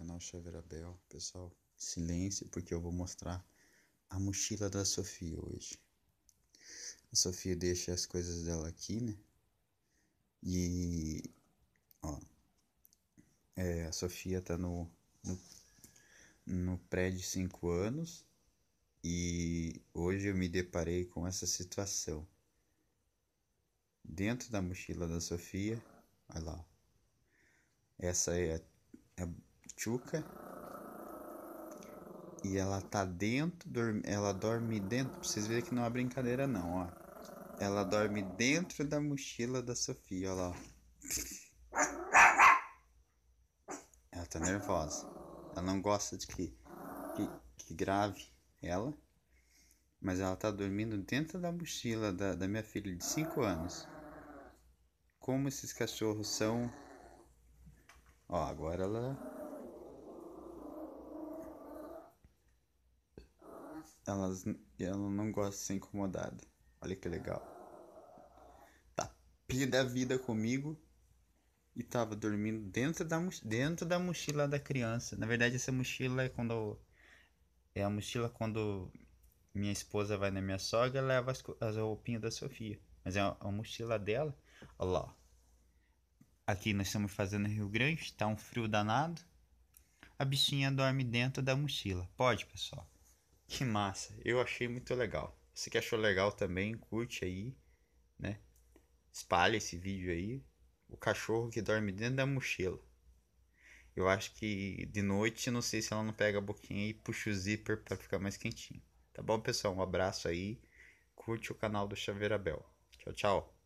canal Xavier Abel, pessoal. Silêncio, porque eu vou mostrar a mochila da Sofia hoje. A Sofia deixa as coisas dela aqui, né? E. Ó. É, a Sofia tá no, no, no pré de 5 anos e hoje eu me deparei com essa situação. Dentro da mochila da Sofia, olha lá, essa é a é tchuca. E ela tá dentro, ela dorme dentro. Pra vocês verem que não é brincadeira, não, ó. Ela dorme dentro da mochila da Sofia, ó lá. Ela tá nervosa. Ela não gosta de que, que, que grave ela. Mas ela tá dormindo dentro da mochila da, da minha filha de 5 anos. Como esses cachorros são. Ó, agora ela elas, ela não gosta de ser incomodada. Olha que legal. Tá pia da vida comigo e tava dormindo dentro da, dentro da mochila da criança. Na verdade, essa mochila é quando. É a mochila quando minha esposa vai na minha sogra e leva as, as roupinhas da Sofia. Mas é a, a mochila dela. Olha lá. Aqui nós estamos fazendo Rio Grande, tá um frio danado. A bichinha dorme dentro da mochila. Pode, pessoal. Que massa, eu achei muito legal. Você que achou legal também, curte aí, né? Espalha esse vídeo aí. O cachorro que dorme dentro da mochila. Eu acho que de noite, não sei se ela não pega a boquinha e puxa o zíper para ficar mais quentinho. Tá bom, pessoal? Um abraço aí. Curte o canal do Chaveirabel. Tchau, tchau.